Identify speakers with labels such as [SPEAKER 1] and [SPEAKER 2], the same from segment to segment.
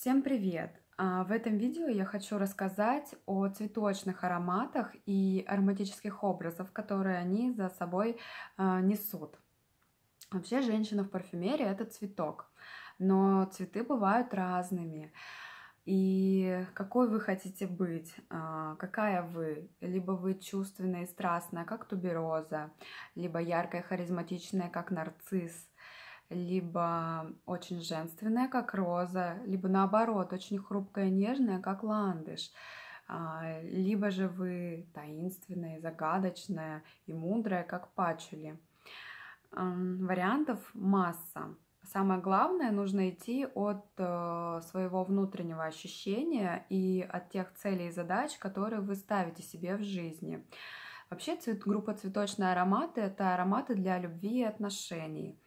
[SPEAKER 1] Всем привет! А, в этом видео я хочу рассказать о цветочных ароматах и ароматических образах, которые они за собой а, несут. Вообще женщина в парфюмерии это цветок, но цветы бывают разными. И какой вы хотите быть, а, какая вы, либо вы чувственная и страстная, как тубероза, либо яркая, и харизматичная, как нарцисс, либо очень женственная, как роза, либо наоборот, очень хрупкая, нежная, как ландыш. А, либо же вы таинственная, загадочная и мудрая, как пачули. Вариантов масса. Самое главное, нужно идти от э, своего внутреннего ощущения и от тех целей и задач, которые вы ставите себе в жизни. Вообще цвет, группа цветочные ароматы – это ароматы для любви и отношений.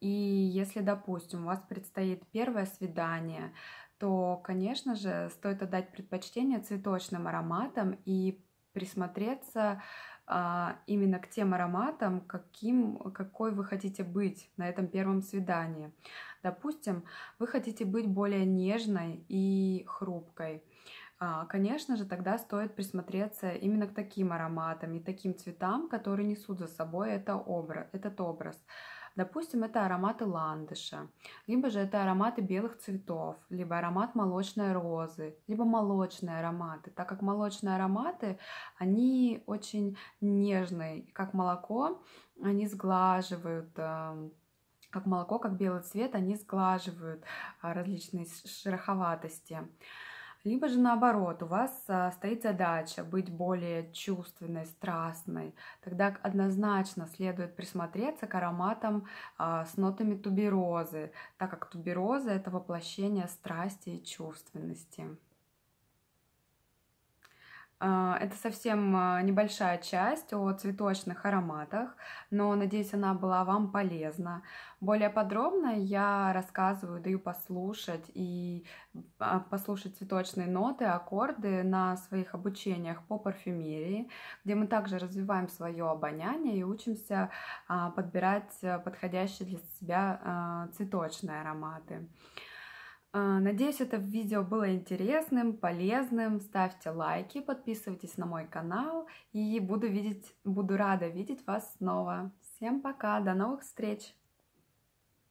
[SPEAKER 1] И если, допустим, у вас предстоит первое свидание, то, конечно же, стоит отдать предпочтение цветочным ароматам и присмотреться а, именно к тем ароматам, каким, какой вы хотите быть на этом первом свидании. Допустим, вы хотите быть более нежной и хрупкой. А, конечно же, тогда стоит присмотреться именно к таким ароматам и таким цветам, которые несут за собой это образ, этот образ. Допустим, это ароматы ландыша, либо же это ароматы белых цветов, либо аромат молочной розы, либо молочные ароматы, так как молочные ароматы, они очень нежные, как молоко, они сглаживают эм, как молоко, как белый цвет, они сглаживают а, различные шероховатости. Либо же наоборот, у вас а, стоит задача быть более чувственной, страстной. Тогда однозначно следует присмотреться к ароматам а, с нотами туберозы, так как тубероза – это воплощение страсти и чувственности. А, это совсем а, небольшая часть о цветочных ароматах, но, надеюсь, она была вам полезна. Более подробно я рассказываю, даю послушать и а, послушать цветочные ноты, аккорды на своих обучениях по парфюмерии, где мы также развиваем свое обоняние и учимся подбирать э, подходящие для себя цветочные ароматы. А, надеюсь, это видео было интересным, полезным. Ставьте лайки, подписывайтесь на мой канал и буду, видеть, буду рада видеть вас снова. Всем пока, до новых встреч!